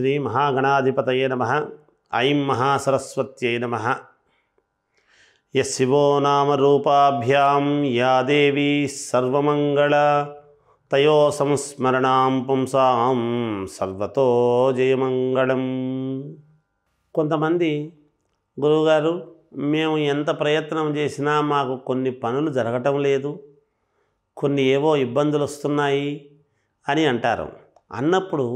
శ్రీ మహాగణాధిపతయే నమ ఐం మహాసరస్వత్యై నమ యశివో నామరూపాభ్యాం యా దేవీ సర్వమంగళ తయో సంస్మరణాం పుంసాం సర్వతో జయమంగళం కొంతమంది గురువుగారు మేము ఎంత ప్రయత్నం చేసినా మాకు కొన్ని పనులు జరగటం లేదు కొన్ని ఏవో ఇబ్బందులు వస్తున్నాయి అని అంటారు అన్నప్పుడు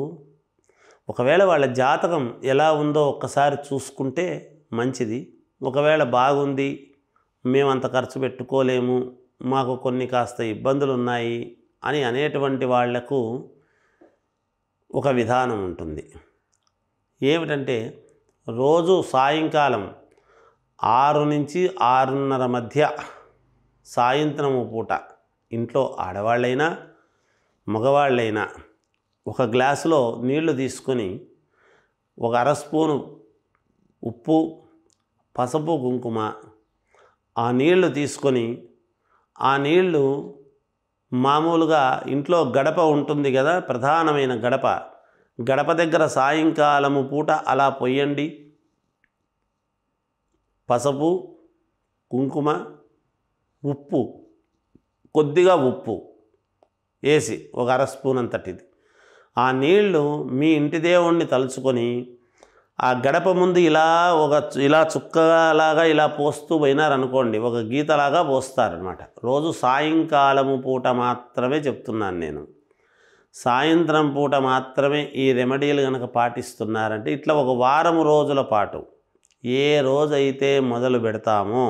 ఒకవేళ వాళ్ళ జాతకం ఎలా ఉందో ఒక్కసారి చూసుకుంటే మంచిది ఒకవేళ బాగుంది మేమంత ఖర్చు పెట్టుకోలేము మాకు కొన్ని కాస్త ఇబ్బందులు ఉన్నాయి అని అనేటువంటి వాళ్లకు ఒక విధానం ఉంటుంది ఏమిటంటే రోజు సాయంకాలం ఆరు నుంచి ఆరున్నర మధ్య సాయంత్రము పూట ఇంట్లో ఆడవాళ్ళైనా మగవాళ్ళైనా ఒక గ్లాసులో నీళ్లు తీసుకొని ఒక అర స్పూను ఉప్పు పసుపు కుంకుమ ఆ నీళ్లు తీసుకొని ఆ నీళ్లు మామూలుగా ఇంట్లో గడప ఉంటుంది కదా ప్రధానమైన గడప గడప దగ్గర సాయంకాలము పూట అలా పొయ్యండి పసుపు కుంకుమ ఉప్పు కొద్దిగా ఉప్పు వేసి ఒక అర స్పూన్ అంతటిది ఆ నీళ్లు మీ ఇంటి దేవుణ్ణి తలుచుకొని ఆ గడప ముందు ఇలా ఒక ఇలా చుక్కలాగా ఇలా పోస్తూ పోయినారనుకోండి ఒక గీతలాగా పోస్తారనమాట రోజు సాయంకాలము పూట మాత్రమే చెప్తున్నాను నేను సాయంత్రం పూట మాత్రమే ఈ రెమెడీలు కనుక పాటిస్తున్నారంటే ఇట్లా ఒక వారం రోజుల పాటు ఏ రోజైతే మొదలు పెడతామో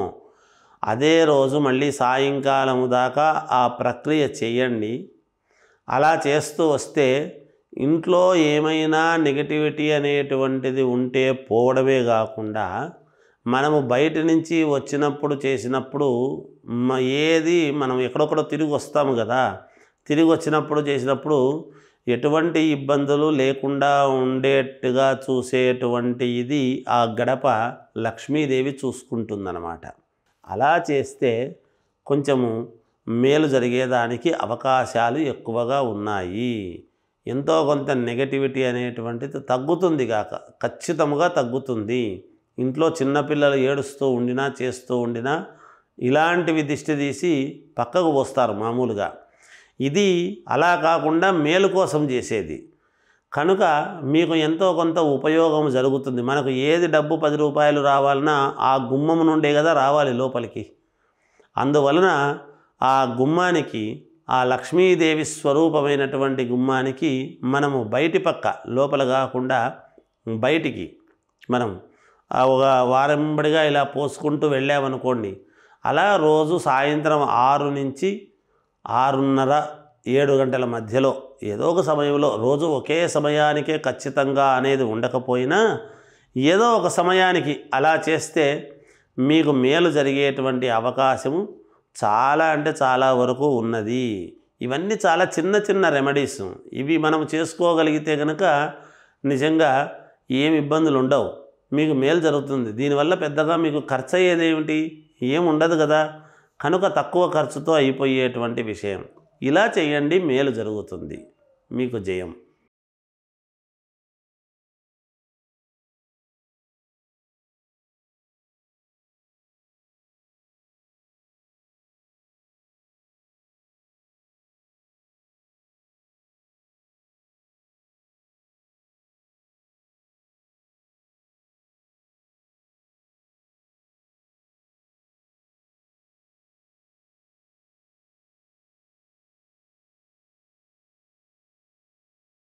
అదే రోజు మళ్ళీ సాయంకాలము దాకా ఆ ప్రక్రియ చేయండి అలా చేస్తూ వస్తే ఇంట్లో ఏమైనా నెగటివిటీ అనేటువంటిది ఉంటే పోవడమే కాకుండా మనము బయట నుంచి వచ్చినప్పుడు చేసినప్పుడు ఏది మనం ఎక్కడొక్కడ తిరిగి వస్తాము కదా తిరిగి వచ్చినప్పుడు చేసినప్పుడు ఎటువంటి ఇబ్బందులు లేకుండా ఉండేట్టుగా చూసేటువంటి ఇది ఆ గడప లక్ష్మీదేవి చూసుకుంటుందన్నమాట అలా చేస్తే కొంచెము మేలు జరిగేదానికి అవకాశాలు ఎక్కువగా ఉన్నాయి ఎంతో కొంత నెగటివిటీ అనేటువంటిది తగ్గుతుంది కాక ఖచ్చితంగా తగ్గుతుంది ఇంట్లో చిన్నపిల్లలు ఏడుస్తూ ఉండినా చేస్తూ ఉండినా ఇలాంటివి దిష్టి తీసి పక్కకు పోస్తారు మామూలుగా ఇది అలా కాకుండా మేలు కోసం చేసేది కనుక మీకు ఎంతో కొంత ఉపయోగం జరుగుతుంది మనకు ఏది డబ్బు పది రూపాయలు రావాలన్నా ఆ గుమ్మం నుండే కదా రావాలి లోపలికి అందువలన ఆ గుమ్మానికి ఆ లక్ష్మీదేవి స్వరూపమైనటువంటి గుమ్మానికి మనము బయటి పక్క లోపల కాకుండా బయటికి మనం ఒక వారంబడిగా ఇలా పోసుకుంటూ వెళ్ళామనుకోండి అలా రోజు సాయంత్రం ఆరు నుంచి ఆరున్నర ఏడు గంటల మధ్యలో ఏదో ఒక సమయంలో రోజు ఒకే సమయానికే ఖచ్చితంగా అనేది ఉండకపోయినా ఏదో ఒక సమయానికి అలా చేస్తే మీకు మేలు జరిగేటువంటి అవకాశము చాలా అంటే చాలా వరకు ఉన్నది ఇవన్నీ చాలా చిన్న చిన్న రెమెడీస్ ఇవి మనం చేసుకోగలిగితే కనుక నిజంగా ఏమి ఇబ్బందులు ఉండవు మీకు మేలు జరుగుతుంది దీనివల్ల పెద్దగా మీకు ఖర్చు అయ్యేది ఏమిటి ఉండదు కదా కనుక తక్కువ ఖర్చుతో అయిపోయేటువంటి విషయం ఇలా చేయండి మేలు జరుగుతుంది మీకు జయం